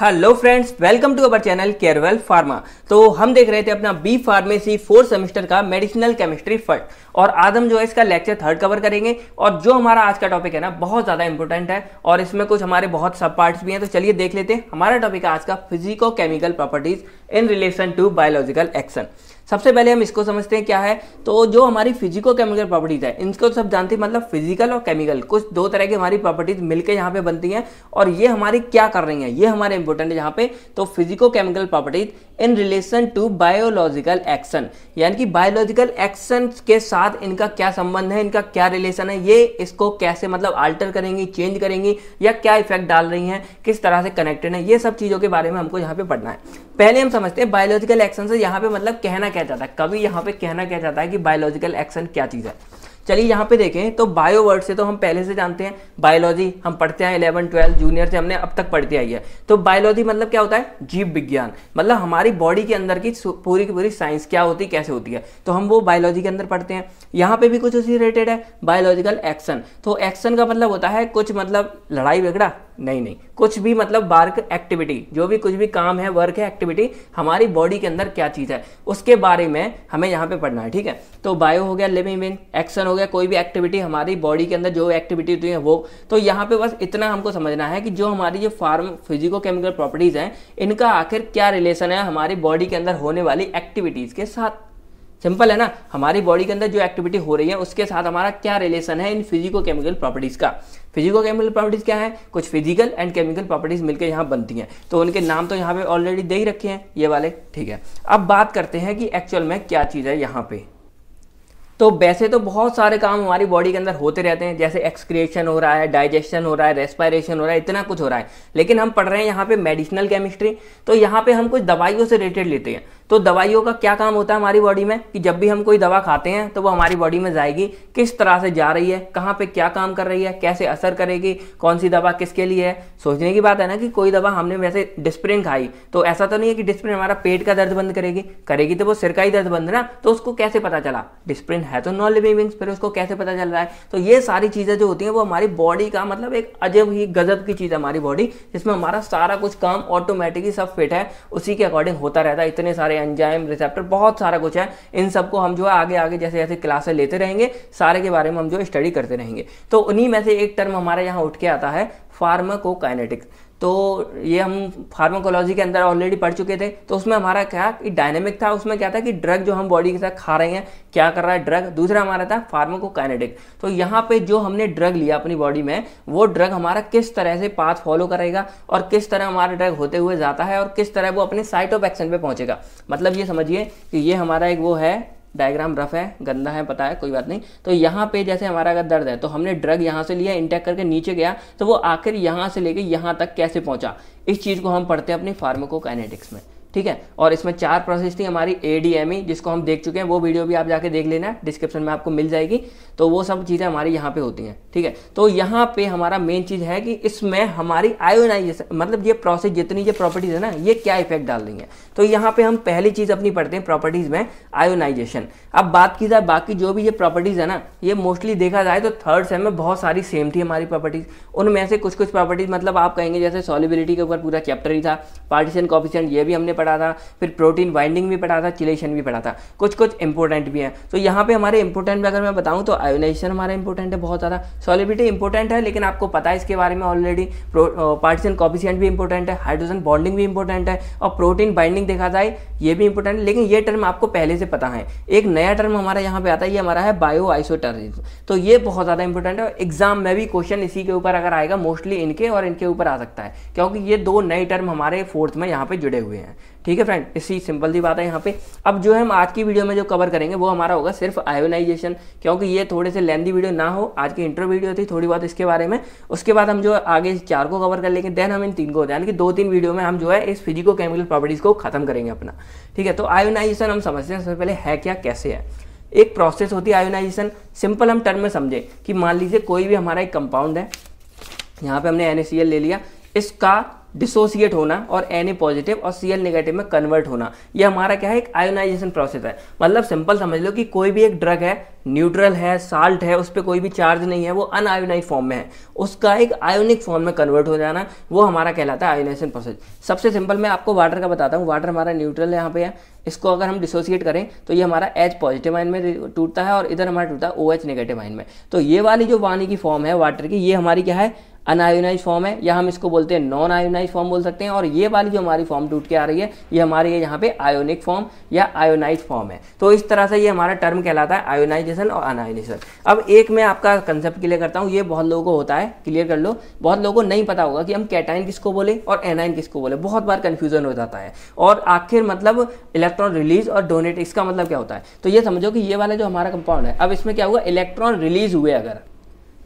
hello friends welcome to our channel carewell pharma तो हम देख रहे थे अपना बी फार्मेसी फोर्थ सेमेस्टर का मेडिसिनल केमिस्ट्री फर्स्ट और आज हम जो है इसका लेक्चर थर्ड कवर करेंगे और जो हमारा आज का टॉपिक है ना बहुत ज़्यादा इंपॉर्टेंट है और इसमें कुछ हमारे बहुत सब पार्ट्स भी हैं तो चलिए देख लेते हैं हमारा टॉपिक है आज का physico chemical properties in relation to biological action सबसे पहले हम इसको समझते हैं क्या है तो जो हमारी फिजिको केमिकल प्रॉपर्टीज है इनको सब जानते हैं मतलब फिजिकल और केमिकल कुछ दो तरह की हमारी प्रॉपर्टीज मिलकर यहाँ पे बनती हैं और ये हमारी क्या कर रही हैं ये हमारे इंपॉर्टेंट है यहाँ पे तो physico chemical properties in relation to biological action यानी कि बायोलॉजिकल एक्शन के साथ इनका क्या संबंध है इनका क्या रिलेशन है ये इसको कैसे मतलब आल्टर करेंगी चेंज करेंगी या क्या इफेक्ट डाल रही हैं किस तरह से कनेक्टेड है ये सब चीज़ों के बारे में हमको यहाँ पे पढ़ना है पहले हम समझते हैं बायोलॉजिकल एक्शन से यहाँ पे मतलब कहना क्या क्या चाहता है कवि यहाँ पे कहना क्या चाहता है कि बायोलॉजिकल एक्शन क्या चीज़ है चलिए यहाँ पे देखें तो बायो वर्ड से तो हम पहले से जानते हैं बायोलॉजी हम पढ़ते हैं इलेवन ट्वेल्थ जूनियर से हमने अब तक पढ़ते आई है तो बायोलॉजी मतलब क्या होता है जीव विज्ञान मतलब हमारी बॉडी के अंदर की पूरी की पूरी साइंस क्या होती है कैसे होती है तो हम वो बायोलॉजी के अंदर पढ़ते हैं यहाँ पे भी कुछ उसी रिलेटेड है बायोलॉजिकल एक्शन तो एक्शन का मतलब होता है कुछ मतलब लड़ाई बिगड़ा नहीं नहीं कुछ भी मतलब वर्क एक्टिविटी जो भी कुछ भी काम है वर्क है एक्टिविटी हमारी बॉडी के अंदर क्या चीज़ है उसके बारे में हमें यहाँ पे पढ़ना है ठीक है तो बायो हो गया लिविंग विंग एक्शन हो गया कोई भी एक्टिविटी हमारी बॉडी के अंदर जो एक्टिविटी होती है वो तो यहाँ पे बस इतना हमको समझना है कि जो हमारी जो फार्म फिजिको केमिकल प्रॉपर्टीज़ हैं इनका आखिर क्या रिलेशन है हमारी बॉडी के अंदर होने वाली एक्टिविटीज़ के साथ सिंपल है ना हमारी बॉडी के अंदर जो एक्टिविटी हो रही है उसके साथ हमारा क्या रिलेशन है इन फिजिको केमिकल प्रॉपर्टीज़ का फिजिको केमिकल प्रॉपर्टीज़ क्या है कुछ फिजिकल एंड केमिकल प्रॉपर्टीज़ मिलकर यहाँ बनती हैं तो उनके नाम तो यहाँ पे ऑलरेडी दे ही रखे हैं ये वाले ठीक है अब बात करते हैं कि एक्चुअल में क्या चीज़ है यहाँ पे तो वैसे तो बहुत सारे काम हमारी बॉडी के अंदर होते रहते हैं जैसे एक्सक्रिएशन हो रहा है डाइजेशन हो रहा है रेस्पायरेशन हो रहा है इतना कुछ हो रहा है लेकिन हम पढ़ रहे हैं यहाँ पे मेडिसिनल केमिस्ट्री तो यहाँ पे हम कुछ दवाइयों से रिलेटेड लेते हैं तो दवाइयों का क्या काम होता है हमारी बॉडी में कि जब भी हम कोई दवा खाते हैं तो वो हमारी बॉडी में जाएगी किस तरह से जा रही है कहाँ पे क्या काम कर रही है कैसे असर करेगी कौन सी दवा किसके लिए है सोचने की बात है ना कि कोई दवा हमने वैसे डिस्प्रिन खाई तो ऐसा तो नहीं है कि डिस्प्रिन हमारा पेट का दर्द बंद करेगी करेगी तो वो सिर का ही दर्द बंद ना तो उसको कैसे पता चला डिस्प्रिन है तो नॉन लिविंग फिर उसको कैसे पता चल रहा है तो ये सारी चीज़ें जो होती हैं वो हमारी बॉडी का मतलब एक अजब ही गजब की चीज़ है हमारी बॉडी जिसमें हमारा सारा कुछ काम ऑटोमेटिकली सब फिट है उसी के अकॉर्डिंग होता रहता है इतने सारे एंजाइम रिसेप्टर बहुत सारा कुछ है इन सबको हम जो है आगे आगे जैसे जैसे क्लासे लेते रहेंगे सारे के बारे में हम जो स्टडी करते रहेंगे तो उन्हीं में से एक टर्म हमारे यहाँ उठ के आता है फार्माकोकाइनेटिक्स तो ये हम फार्माकोलॉजी के अंदर ऑलरेडी पढ़ चुके थे तो उसमें हमारा क्या कि डायनेमिक था उसमें क्या था कि ड्रग जो हम बॉडी के साथ खा रहे हैं क्या कर रहा है ड्रग दूसरा हमारा था फार्माकोकाइनेटिक तो यहाँ पे जो हमने ड्रग लिया अपनी बॉडी में वो ड्रग हमारा किस तरह से पाथ फॉलो करेगा और किस तरह हमारा ड्रग होते हुए जाता है और किस तरह वो अपने साइट ऑफ एक्शन पर पहुंचेगा मतलब ये समझिए कि ये हमारा एक वो है डायग्राम रफ है गंदा है पता है कोई बात नहीं तो यहाँ पे जैसे हमारा अगर दर्द है तो हमने ड्रग यहाँ से लिया इंटेक करके नीचे गया तो वो आखिर यहाँ से लेके यहाँ तक कैसे पहुँचा इस चीज़ को हम पढ़ते हैं अपनी फार्माकोकाइनेटिक्स में ठीक है और इसमें चार प्रोसेस थी हमारी ए e, जिसको हम देख चुके हैं वो वीडियो भी आप जाके देख लेना डिस्क्रिप्शन में आपको मिल जाएगी तो वो सब चीज़ें हमारी यहाँ पे होती हैं ठीक है तो यहाँ पे हमारा मेन चीज़ है कि इसमें हमारी आयोनाइजेशन मतलब ये प्रोसेस जितनी ये प्रॉपर्टीज़ है ना ये क्या इफेक्ट डाल देंगे तो यहाँ पे हम पहली चीज़ अपनी पढ़ते हैं प्रॉपर्टीज़ में आयोनाइजेशन अब बात की जाए बाकी जो भी ये प्रॉपर्टीज़ है ना ये मोस्टली देखा जाए तो थर्ड सेम में बहुत सारी सेम थी हमारी प्रॉपर्टीज़ उनमें से कुछ कुछ प्रॉपर्टीज़ मतलब आप कहेंगे जैसे सॉलिबिलिटी के ऊपर पूरा चैप्टर ही था पार्टीशन कॉपिशन ये भी हमने पढ़ा था फिर प्रोटीन बाइंडिंग भी पढ़ा था चिलेशन भी पढ़ा था कुछ कुछ इंपॉर्टेंट भी है तो यहाँ पे हमारे इंपॉर्टेंट में अगर मैं बताऊँ तो आयोनाइजेशन हमारा इंपॉर्टेंट है बहुत ज़्यादा सॉलिबिलिटी इंपॉर्टेंट है लेकिन आपको पता है इसके बारे में ऑलरेडी पार्टीशन कॉपिशियंट भी इंपॉर्टेंट है हाइड्रोजन बॉन्डिंग भी इंपॉर्टेंट है और प्रोटीन बाइंडिंग देखा जाए ये भी इंपॉर्टेंट है लेकिन ये टर्म आपको पहले से पता है एक नया टर्म हमारा यहाँ पे आता है ये हमारा है बायो आइसोटर्म तो ये बहुत ज़्यादा इंपॉर्टेंट है एग्जाम में भी क्वेश्चन इसी के ऊपर अगर आएगा मोस्टली इनके और इनके ऊपर आ सकता है क्योंकि ये दो नए टर्म हमारे फोर्थ में यहाँ पे जुड़े हुए हैं ठीक है फ्रेंड इसी सिंपल सी बात है यहाँ पे अब जो है हम आज की वीडियो में जो कवर करेंगे वो हमारा होगा सिर्फ आयोनाइजेशन क्योंकि ये थोड़े से लेंदी वीडियो ना हो आज की इंटर वीडियो थी थोड़ी बहुत इसके बारे में उसके बाद हम जो आगे चार को कवर कर लेंगे देन हम इन तीन को यानी कि दो तीन वीडियो में हम जो है इस फिजिको केमिकल प्रॉपर्टीज़ को खत्म करेंगे अपना ठीक है तो आयोनाइजेशन हम समझते हैं सबसे पहले है क्या कैसे है एक प्रोसेस होती है आयोनाइजेशन सिंपल हम टर्म में समझें कि मान लीजिए कोई भी हमारा एक कंपाउंड है यहाँ पे हमने एन ले लिया इसका डिसोसिएट होना और एन ए पॉजिटिव और सी एल नेगेटिव में कन्वर्ट होना ये हमारा क्या है एक आयोनाइजेशन प्रोसेस है मतलब सिंपल समझ लो कि कोई भी एक ड्रग है न्यूट्रल है साल्ट है उस पर कोई भी चार्ज नहीं है वो अनआयोनाइज फॉर्म में है उसका एक आयोनिक फॉर्म में कन्वर्ट हो जाना वो हमारा कहलाता है आयोनाइजेशन प्रोसेस सबसे सिंपल मैं आपको वाटर का बताता हूँ वाटर हमारा न्यूट्रल है यहाँ पे है इसको अगर हम डिसोसिएट करें तो ये हमारा एच पॉजिटिव आइन में टूटता है और इधर हमारा टूटता है ओ एच नेगेटिव आइन में तो ये वाली जो पानी की फॉर्म है वाटर की ये हमारी क्या है अनआयोनाइज फॉर्म है या हम इसको बोलते हैं नॉन आयोनाइज फॉर्म बोल सकते हैं और ये वाली जो हमारी फॉर्म टूट के आ रही है ये हमारे यहाँ पे आयोनिक फॉर्म या आयोनाइज फॉर्म है तो इस तरह से ये हमारा टर्म कहलाता है आयोनाइजेशन और अनायोनाइजेशन अब एक मैं आपका कंसेप्ट क्लियर करता हूँ ये बहुत लोगों को होता है क्लियर कर लो बहुत लोगों को नहीं पता होगा कि हम कैटाइन किसको बोले और एनाइन किसको बोले बहुत बार कन्फ्यूजन हो जाता है और आखिर मतलब इलेक्ट्रॉन रिलीज और डोनेट इसका मतलब क्या होता है तो ये समझो कि ये वाला जो हमारा कंपाउंड है अब इसमें क्या हुआ इलेक्ट्रॉन रिलीज हुए अगर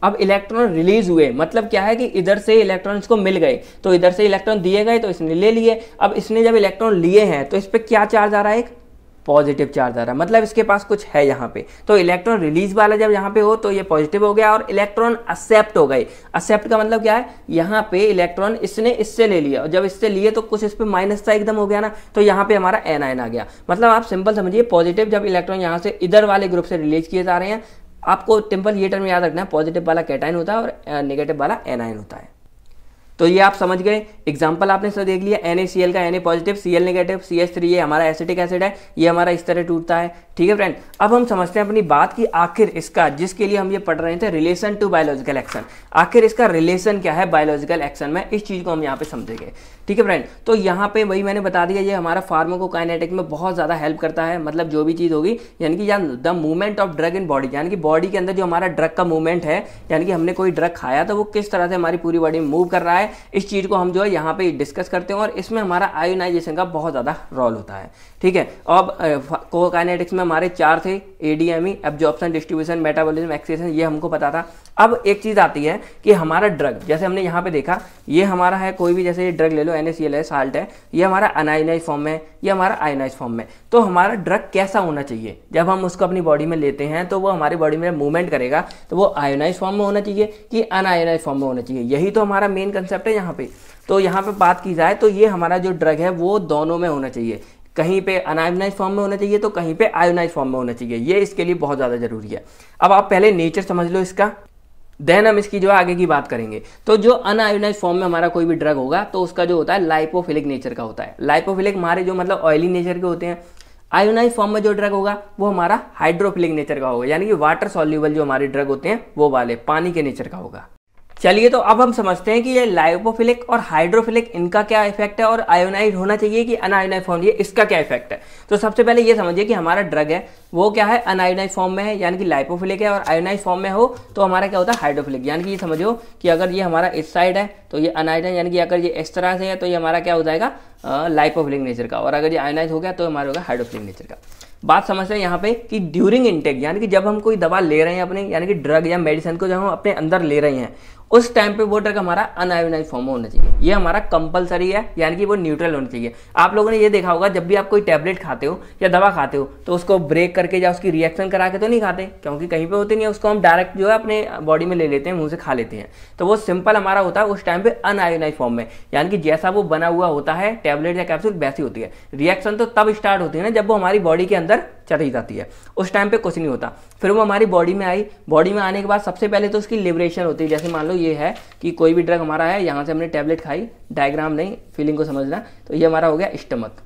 अब इलेक्ट्रॉन रिलीज हुए मतलब क्या है कि इधर से इलेक्ट्रॉन इसको मिल गए तो इधर से इलेक्ट्रॉन दिए गए तो इसने ले लिए अब इसने जब इलेक्ट्रॉन लिए हैं तो इस पर क्या चार्ज आ रहा है एक पॉजिटिव चार्ज आ रहा है मतलब इसके पास कुछ है यहाँ पे तो इलेक्ट्रॉन रिलीज वाला जब यहाँ पे हो तो ये पॉजिटिव हो गया और इलेक्ट्रॉन एक्सेप्ट हो गए एक्सेप्ट का मतलब क्या है यहाँ पे इलेक्ट्रॉन इसने इससे ले लिया और जब इससे लिए तो कुछ इस पर माइनस था एकदम हो गया ना तो यहाँ पे हमारा एन आ गया मतलब आप सिंपल समझिए पॉजिटिव जब इलेक्ट्रॉन यहाँ से इधर वाले ग्रुप से रिलीज किए जा रहे हैं आपको टिम्पल ये टर्म याद रखना है पॉजिटिव वाला कैटाइन होता है और नेगेटिव वाला एनाइन होता है तो ये आप समझ गए एग्जाम्पल आपने सर देख लिया एन का N positive C L negative C S three ये हमारा एसिटिक एसिड है ये हमारा इस तरह टूटता है ठीक है फ्रेंड अब हम समझते हैं अपनी बात की आखिर इसका जिसके लिए हम ये पढ़ रहे थे रिलेशन टू बायोलॉजिकल एक्शन आखिर इसका रिलेशन क्या है बायोलॉजिकल एक्शन में इस चीज़ को हम यहाँ पे समझेंगे ठीक है फ्रेंड तो यहाँ पे वही मैंने बता दिया ये हमारा फार्माकोकाइनेटिक में बहुत ज़्यादा हेल्प करता है मतलब जो भी चीज़ होगी यानी कि the movement of drug in body यानी कि बॉडी के अंदर जो हमारा ड्रग का मूवमेंट है यानी कि हमने कोई ड्रग खाया तो वो किस तरह से हमारी पूरी बॉडी में मूव कर रहा है इस चीज़ को हम जो है यहाँ पे डिस्कस करते हैं और इसमें हमारा आयोनाइजेशन का बहुत ज़्यादा रोल होता है ठीक है अब कोकाइनेटिक्स में में हमारे चार थे ADME absorption distribution metabolism excretion ये हमको पता था अब एक चीज़ आती है कि हमारा ड्रग जैसे हमने यहाँ पे देखा ये हमारा है कोई भी जैसे ये ड्रग ले लो एन है साल्ट है ये हमारा अनाइनाइज फॉर्म में ये हमारा आइनाइज फॉर्म में तो हमारा ड्रग कैसा होना चाहिए जब हम उसको अपनी बॉडी में लेते हैं तो वो हमारी बॉडी में मूवमेंट करेगा तो वो आयोनाइज फॉर्म में होना चाहिए कि अनआयोनाइज फॉर्म में होना चाहिए यही तो हमारा मेन कंसेप्ट है यहाँ पे तो यहाँ पे बात की जाए तो ये हमारा जो ड्रग है वो दोनों में होना चाहिए कहीं पे अनायोनाइज फॉर्म में होना चाहिए तो कहीं पे आयोनाइज फॉर्म में होना चाहिए ये इसके लिए बहुत ज़्यादा ज़रूरी है अब आप पहले नेचर समझ लो इसका देन हम इसकी जो है आगे की बात करेंगे तो जो अनआयोनाइज फॉर्म में हमारा कोई भी ड्रग होगा तो उसका जो होता है लाइपोफिलिक नेचर का होता है लाइपोफिलिक हमारे जो मतलब ऑयली नेचर के होते हैं आयोनाइज फॉर्म में जो ड्रग होगा वो हमारा हाइड्रोफिलिक नेचर का होगा यानी कि वाटर सॉल्यूबल जो हमारे ड्रग होते हैं वो वाले पानी के नेचर का होगा चलिए तो अब हम समझते हैं कि ये लाइपोफिलिक और हाइड्रोफिलिक इनका क्या इफेक्ट है और आयोनाइड होना चाहिए कि अनायोनाइड फॉर्म ये इसका क्या इफेक्ट है तो सबसे पहले ये समझिए कि हमारा ड्रग है वो क्या है अनायोनाइड फॉर्म में है यानी कि लाइपोफिलिक है और आयोनाइड फॉर्म में हो तो हमारा क्या होता है हाइड्रोफिलिक यानी कि ये समझो कि अगर ये हमारा इस साइड है तो ये अनायोनाइड यानी कि अगर ये इस तरह से है तो ये हमारा क्या हो जाएगा लिंग नेचर का और अगर ये आयनाइज हो गया तो हमारा होगा हाइड्रोफिलिक नेचर का बात समझते हैं यहाँ पे कि ड्यूरिंग इंटेक यानी कि जब हम कोई दवा ले रहे हैं अपने यानी कि ड्रग या मेडिसिन को जब हम अपने अंदर ले रहे हैं उस टाइम पे वो ड्रग हमारा अनआयोनाइज फॉर्म में होना चाहिए ये हमारा कंपलसरी है यानी कि वो न्यूट्रल होना चाहिए आप लोगों ने ये देखा होगा जब भी आप कोई टैबलेट खाते हो या दवा खाते हो तो उसको ब्रेक करके या उसकी रिएक्शन करा के तो नहीं खाते क्योंकि कहीं पे होती नहीं है उसको हम डायरेक्ट जो है अपने बॉडी में ले लेते हैं मुंह से खा लेते हैं तो वो सिंपल हमारा होता है उस टाइम पे अनआयोनाइज फॉर्म में यानी कि जैसा वो बना हुआ होता है टैबलेट या कैप्सूल वैसी होती है रिएक्शन तो तब स्टार्ट होती है ना जब वो हमारी बॉडी के अंदर चली जाती है उस टाइम पे कुछ नहीं होता फिर वो हमारी बॉडी में आई बॉडी में आने के बाद सबसे पहले तो उसकी लिबरेशन होती है जैसे मान लो ये है कि कोई भी ड्रग हमारा है यहाँ से हमने टैबलेट खाई डायग्राम नहीं फीलिंग को समझना तो ये हमारा हो गया स्टमक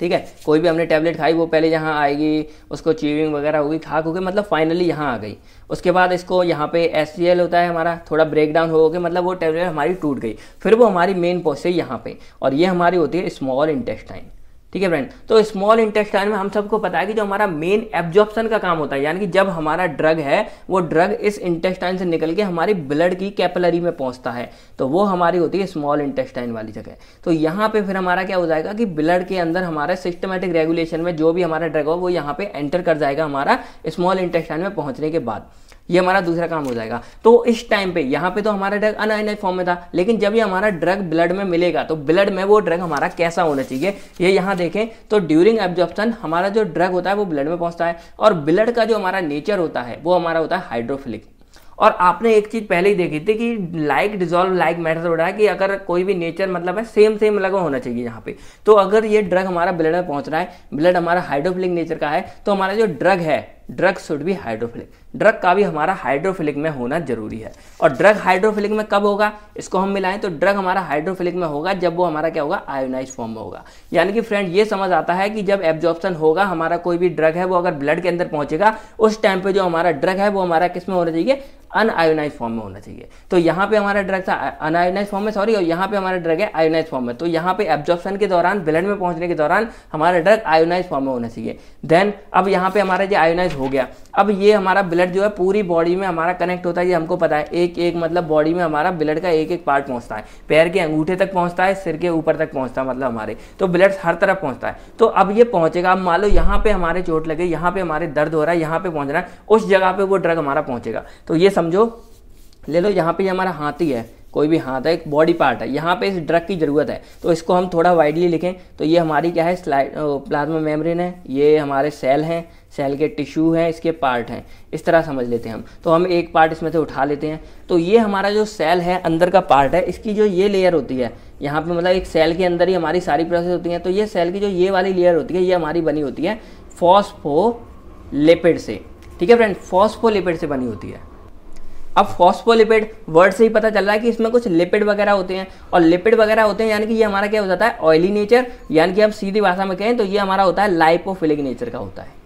ठीक है कोई भी हमने टैबलेट खाई वो पहले यहाँ आएगी उसको चीविंग वगैरह होगी खा खो के मतलब फाइनली यहाँ आ गई उसके बाद इसको यहाँ पे एस होता है हमारा थोड़ा ब्रेक डाउन हो गया मतलब वो टैबलेट हमारी टूट गई फिर वो हमारी मेन पोस्ट है यहाँ पर और ये हमारी होती है स्मॉल इंटेस्टाइन ठीक है फ्रेंड तो स्मॉल इंटेस्टाइन में हम सबको पता है कि जो हमारा मेन एब्जॉर्प्शन का काम होता है यानी कि जब हमारा ड्रग है वो ड्रग इस इंटेस्टाइन से निकल के हमारी ब्लड की कैपलरी में पहुंचता है तो वो हमारी होती है स्मॉल इंटेस्टाइन वाली जगह तो यहाँ पे फिर हमारा क्या हो जाएगा कि ब्लड के अंदर हमारे सिस्टमेटिक रेगुलेशन में जो भी हमारा ड्रग हो वो यहाँ पे एंटर कर जाएगा हमारा स्मॉल इंटेस्टाइन में पहुंचने के बाद ये हमारा दूसरा काम हो जाएगा तो इस टाइम पे यहाँ पे तो हमारा ड्रग अन फॉर्म में था लेकिन जब ये हमारा ड्रग ब्लड में मिलेगा तो ब्लड में वो ड्रग हमारा कैसा होना चाहिए ये यहाँ देखें तो ड्यूरिंग एब्जॉर्प्शन हमारा जो ड्रग होता है वो ब्लड में पहुंचता है और ब्लड का जो हमारा नेचर होता है वो हमारा होता है हाइड्रोफिलिक और आपने एक चीज पहले ही देखी थी कि लाइक डिजोल्व लाइक मैटर हो रहा है कि अगर कोई भी नेचर मतलब है सेम सेम लगा होना चाहिए यहाँ पे तो अगर ये ड्रग हमारा ब्लड में पहुंच रहा है ब्लड हमारा हाइड्रोफिलिक नेचर का है तो हमारा जो ड्रग है ड्रग शुड भी हाइड्रोफिलिक ड्रग का भी हमारा हाइड्रोफिलिक में होना जरूरी है और ड्रग हाइड्रोफिलिक में कब होगा इसको हम मिलाएं तो ड्रग हमारा हाइड्रोफिलिक में होगा जब वो हमारा क्या होगा आयोनाइज फॉर्म में होगा यानी कि फ्रेंड ये समझ आता है कि जब एब्जॉर्प्शन होगा हमारा कोई भी ड्रग है वो अगर ब्लड के अंदर पहुंचेगा उस टाइम पे जो हमारा ड्रग है वो हमारा किस में होना चाहिए अनआयोनाइज फॉर्म में होना चाहिए तो यहाँ पे हमारा ड्रग था अनआयोनाइज फॉर्म में सॉरी और यहाँ पे हमारा ड्रग है आयोनाइज फॉर्म में तो यहाँ पे एब्जॉर्प्शन के दौरान ब्लड में पहुंचने के दौरान हमारा ड्रग आयोनाइज फॉर्म में होना चाहिए देन अब यहाँ पे हमारा जो आयोनाइज हो गया अब ये हमारा ब्लड जो है पूरी बॉडी में हमारा कनेक्ट होता है ये हमको पता है एक एक मतलब बॉडी में हमारा ब्लड का एक एक पार्ट पहुंचता है पैर के अंगूठे तक पहुंचता है सिर के ऊपर तक पहुंचता है मतलब हमारे तो ब्लड हर तरफ पहुंचता है तो अब ये पहुंचेगा अब मान लो यहाँ पे हमारे चोट लगे यहाँ पे हमारे दर्द हो रहा है यहाँ पे पहुंच रहा है उस जगह पे वो ड्रग हमारा पहुंचेगा तो ये समझो ले लो यहाँ पे हमारा हाथी है कोई भी हाथ है तो एक बॉडी पार्ट है यहाँ पे इस ड्रग की ज़रूरत है तो इसको हम थोड़ा वाइडली लिखें तो ये हमारी क्या है स्लाइड प्लाज्मा मेम्ब्रेन है ये हमारे सेल हैं सेल के टिश्यू हैं इसके पार्ट हैं इस तरह समझ लेते हैं हम तो हम एक पार्ट इसमें से उठा लेते हैं तो ये हमारा जो सेल है अंदर का पार्ट है इसकी जो ये लेयर होती है यहाँ पर मतलब एक सेल के अंदर ही हमारी सारी प्रोसेस होती है तो ये सेल की जो ये वाली लेयर होती है ये हमारी बनी होती है फॉस्फोलिपिड से ठीक है फ्रेंड फॉस्फोलिपिड से बनी होती है अब फॉस्फोलिपिड वर्ड से ही पता चल रहा है कि इसमें कुछ लिपिड वगैरह होते हैं और लिपिड वगैरह होते हैं यानी कि ये हमारा क्या हो जाता है ऑयली नेचर यानी कि हम सीधी भाषा में कहें तो ये हमारा होता है लाइपोफिलिक नेचर का होता है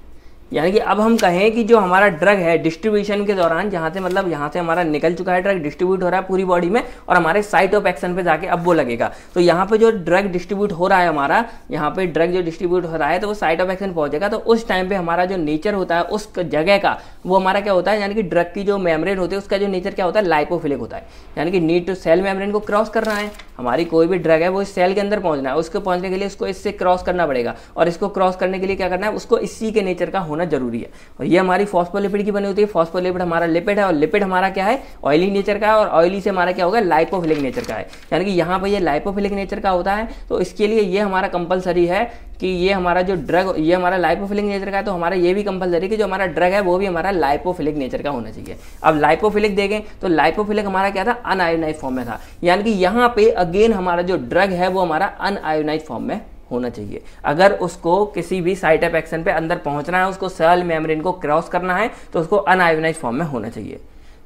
यानी कि अब हम कहें कि जो हमारा ड्रग है डिस्ट्रीब्यूशन के दौरान जहां से मतलब यहाँ से हमारा निकल चुका है ड्रग डिस्ट्रीब्यूट हो रहा है पूरी बॉडी में और हमारे साइट ऑफ एक्शन पे जाके अब वो लगेगा तो यहाँ पे जो ड्रग डिस्ट्रीब्यूट हो रहा है हमारा यहाँ पे ड्रग जो डिस्ट्रीब्यूट हो रहा है तो वो साइट ऑफ एक्शन पहुंचेगा तो उस टाइम पे हमारा जो नेचर होता है उस जगह का वो हमारा क्या होता है यानी कि ड्रग की जो मेम्ब्रेन होती है उसका जो नेचर क्या होता है लाइपोफिलिक होता है यानी कि नीट टू सेल मेम्ब्रेन को क्रॉस करना है हमारी कोई भी ड्रग है वो इस सेल के अंदर पहुंचना है उसको पहुंचने के लिए उसको इससे क्रॉस करना पड़ेगा और इसको क्रॉस करने के लिए क्या करना है उसको इसी के नेचर का होना होना जरूरी है और ये हमारी फॉस्फोलिपिड की बनी होती है फॉस्फोलिपिड हमारा लिपिड है और लिपिड हमारा क्या है ऑयली नेचर का है और ऑयली से हमारा क्या होगा लाइपोफिलिक नेचर का है यानी कि यहाँ पर यह लाइपोफिलिक नेचर का होता है तो इसके लिए ये हमारा कंपलसरी है कि ये हमारा जो ड्रग ये हमारा लाइपोफिलिक नेचर का है तो हमारा ये भी कंपलसरी कि जो हमारा ड्रग है वो भी हमारा लाइपोफिलिक नेचर का होना चाहिए अब लाइपोफिलिक देखें तो लाइपोफिलिक हमारा क्या था अनआयोनाइज फॉर्म में था यानी कि यहाँ पे अगेन हमारा जो ड्रग है वो हमारा अनआयोनाइज फॉर्म में होना चाहिए अगर उसको किसी भी साइट ऑफ एक्शन पे अंदर पहुंचना है उसको सेल मेम्ब्रेन को क्रॉस करना है तो उसको अनआयोनाइज फॉर्म में होना चाहिए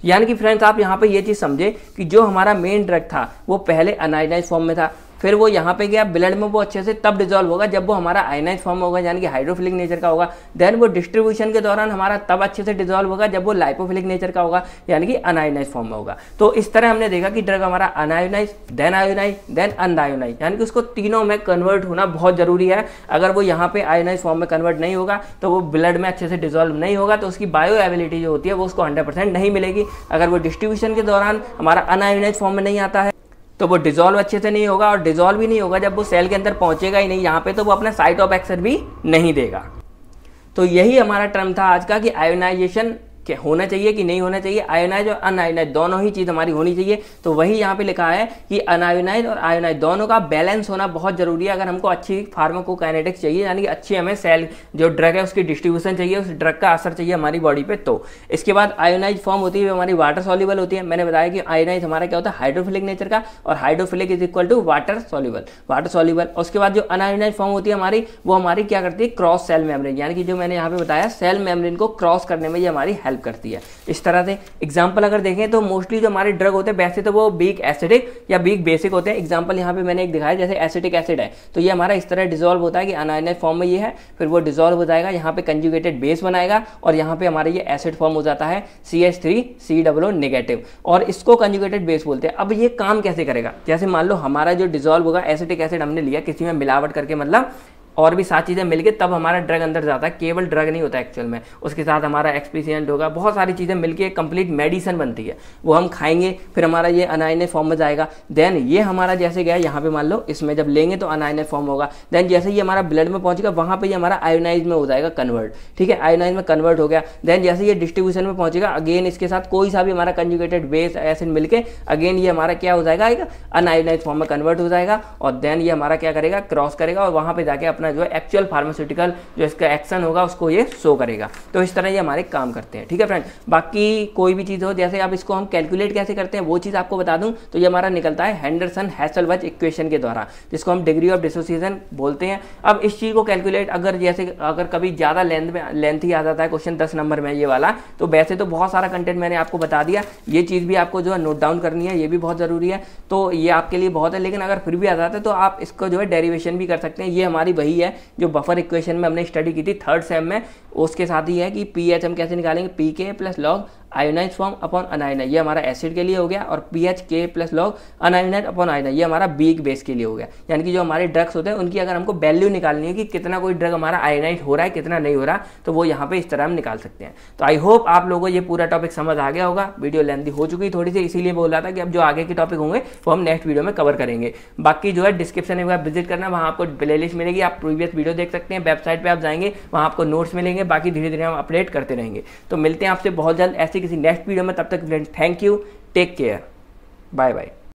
यानी कि फ्रेंड्स आप यहाँ पे ये चीज़ समझे कि जो हमारा मेन ड्रग था वो पहले अनाइनाइज फॉर्म में था फिर वो यहाँ पे गया ब्लड में वो अच्छे से तब डिजोल्व होगा जब वो हमारा आयनाइज फॉर्म होगा यानी कि हाइड्रोफिलिक नेचर का होगा देन वो डिस्ट्रीब्यूशन के दौरान हमारा तब अच्छे से डिजोल्व होगा जब वो लाइपोफिलिक नेचर का होगा यानी कि अनायोनाइज फॉर्म में होगा तो इस तरह हमने देखा कि ड्रग हमारा unionise then ionise then unionise यानी कि उसको तीनों में कन्वर्ट होना बहुत जरूरी है अगर वो यहाँ पे आयोनाइज फॉर्म में कन्वर्ट नहीं होगा तो वो ब्लड में अच्छे से डिजोल्व नहीं होगा तो उसकी बायो एबिलिटी जो होती है वो उसको हंड्रेड नहीं मिलेगी अगर वो डिस्ट्रीब्यूशन के दौरान हमारा अनायोनाइज फॉर्म में नहीं आता है तो वो डिजोल्व अच्छे से नहीं होगा और डिजोल्व भी नहीं होगा जब वो सेल के अंदर पहुंचेगा ही नहीं यहाँ पे तो वो अपना साइट ऑफ एक्सर भी नहीं देगा तो यही हमारा टर्म था आज का कि आयोनाइजेशन क्या होना चाहिए कि नहीं होना चाहिए आयोनाइज और अनआयोनाइज दोनों ही चीज़ हमारी होनी चाहिए तो वही यहाँ पे लिखा है कि अनआयोनाइज और आयोनाइज दोनों का बैलेंस होना बहुत जरूरी है अगर हमको अच्छी फार्माकोकाइनेटिक्स चाहिए यानी कि अच्छी हमें सेल जो ड्रग है उसकी डिस्ट्रीब्यूशन चाहिए उस ड्रग का असर चाहिए हमारी बॉडी पर तो इसके बाद आयोनाइज फॉर्म होती है हमारी वाटर सॉल्यूबल होती है मैंने बताया कि आयोनाइज हमारा क्या होता है हाइड्रोफिलिक नेचर का और hydrophilic is equal to water soluble water soluble उसके बाद जो अनआयोनाइज फॉर्म होती है हमारी वो हमारी क्या करती है क्रॉस सेल मेम्ब्रेन यानी कि जो मैंने यहाँ पे बताया सेल मेम्ब्रेन को क्रॉस करने में ये हमारी हेल्प हेल्प करती है इस तरह से एग्जाम्पल अगर देखें तो मोस्टली जो हमारे ड्रग होते हैं वैसे तो वो बीक एसिडिक या बीक बेसिक होते हैं एग्जाम्पल यहाँ पे मैंने एक दिखाया जैसे एसिडिक एसिड है तो ये हमारा इस तरह डिजोल्व होता है कि अनाइनाइज फॉर्म में ये है फिर वो डिजोल्व हो जाएगा यहाँ पे कंजुगेटेड बेस बनाएगा और यहाँ पे हमारा ये एसिड फॉर्म हो जाता है C H three C double O negative और इसको कंजुगेटेड बेस बोलते हैं अब ये काम कैसे करेगा जैसे मान लो हमारा जो डिजोल्व होगा एसिटिक एसिड हमने लिया किसी में मिलावट करके मतलब और भी सारी चीज़ें मिलके तब हमारा ड्रग अंदर जाता है केवल ड्रग नहीं होता एक्चुअल में उसके साथ हमारा एक्सपीरियंट होगा बहुत सारी चीज़ें मिलके एक कंप्लीट मेडिसन बनती है वो हम खाएंगे फिर हमारा ये अनाइने फॉर्म में जाएगा देन ये हमारा जैसे गया यहाँ पे मान लो इसमें जब लेंगे तो अनाइने फॉर्म होगा देन जैसे ये हमारा ब्लड में पहुंचेगा वहाँ पर ये हमारा आयोनाइज में हो जाएगा कन्वर्ट ठीक है आयोनाइज में कन्वर्ट हो गया देन जैसे ये डिस्ट्रीब्यूशन में पहुंचेगा अगेन इसके साथ कोई सा भी हमारा कंजुकेटेड बेस एसिड मिलकर अगेन ये हमारा क्या हो जाएगा अनाइनाइज फॉर्म में कन्वर्ट हो जाएगा और देन ये हमारा क्या करेगा क्रॉस करेगा और वहाँ पर जाके अपना में जो है एक्चुअल फार्मास्यूटिकल जो इसका एक्शन होगा उसको ये शो करेगा तो इस तरह ये हमारे काम करते हैं ठीक है फ्रेंड बाकी कोई भी चीज़ हो जैसे आप इसको हम कैलकुलेट कैसे करते हैं वो चीज़ आपको बता दूँ तो ये हमारा निकलता है हैंडरसन हैसलवच इक्वेशन के द्वारा जिसको हम डिग्री ऑफ डिसोसिएशन बोलते हैं अब इस चीज़ को कैलकुलेट अगर जैसे अगर कभी ज़्यादा लेंथ में लेंथ ही आ जाता है क्वेश्चन दस नंबर में ये वाला तो वैसे तो बहुत सारा कंटेंट मैंने आपको बता दिया ये चीज़ भी आपको जो है नोट डाउन करनी है ये भी बहुत ज़रूरी है तो ये आपके लिए बहुत है लेकिन अगर फिर भी आ जाता है तो आप इसको जो है डेरिवेशन भी कर सकते हैं ये हमारी वही ही है जो बफर इक्वेशन में हमने स्टडी की थी थर्ड सेम में उसके साथ ही है कि पी एच हम कैसे निकालेंगे P K plus log ionise form upon unionise ये हमारा एसिड के लिए हो गया और P H K plus log unionise upon ionise ये हमारा बीक बेस के लिए हो गया यानी कि जो हमारे ड्रग्स होते हैं उनकी अगर हमको वैल्यू निकालनी है कि कितना कोई ड्रग हमारा आयोनाइज हो रहा है कितना नहीं हो रहा तो वो यहाँ पे इस तरह हम निकाल सकते हैं तो आई होप आप लोगों को ये पूरा टॉपिक समझ आ गया होगा वीडियो लेंदी हो चुकी थोड़ी सी इसीलिए बोल रहा था कि अब जो आगे के टॉपिक होंगे वो हम नेक्स्ट वीडियो में कवर करेंगे बाकी जो है डिस्क्रिप्शन में विजिट करना वहाँ आपको प्लेलिस्ट मिलेगी आप प्रीवियस वीडियो देख सकते हैं वेबसाइट पर आप जाएंगे वहाँ आपको नोट्स मिलेंगे बाकी धीरे धीरे हम अपडेट करते रहेंगे तो मिलते हैं आपसे बहुत जल्द ऐसे मिलते किसी नेक्स्ट वीडियो में तब तक thank you take care bye bye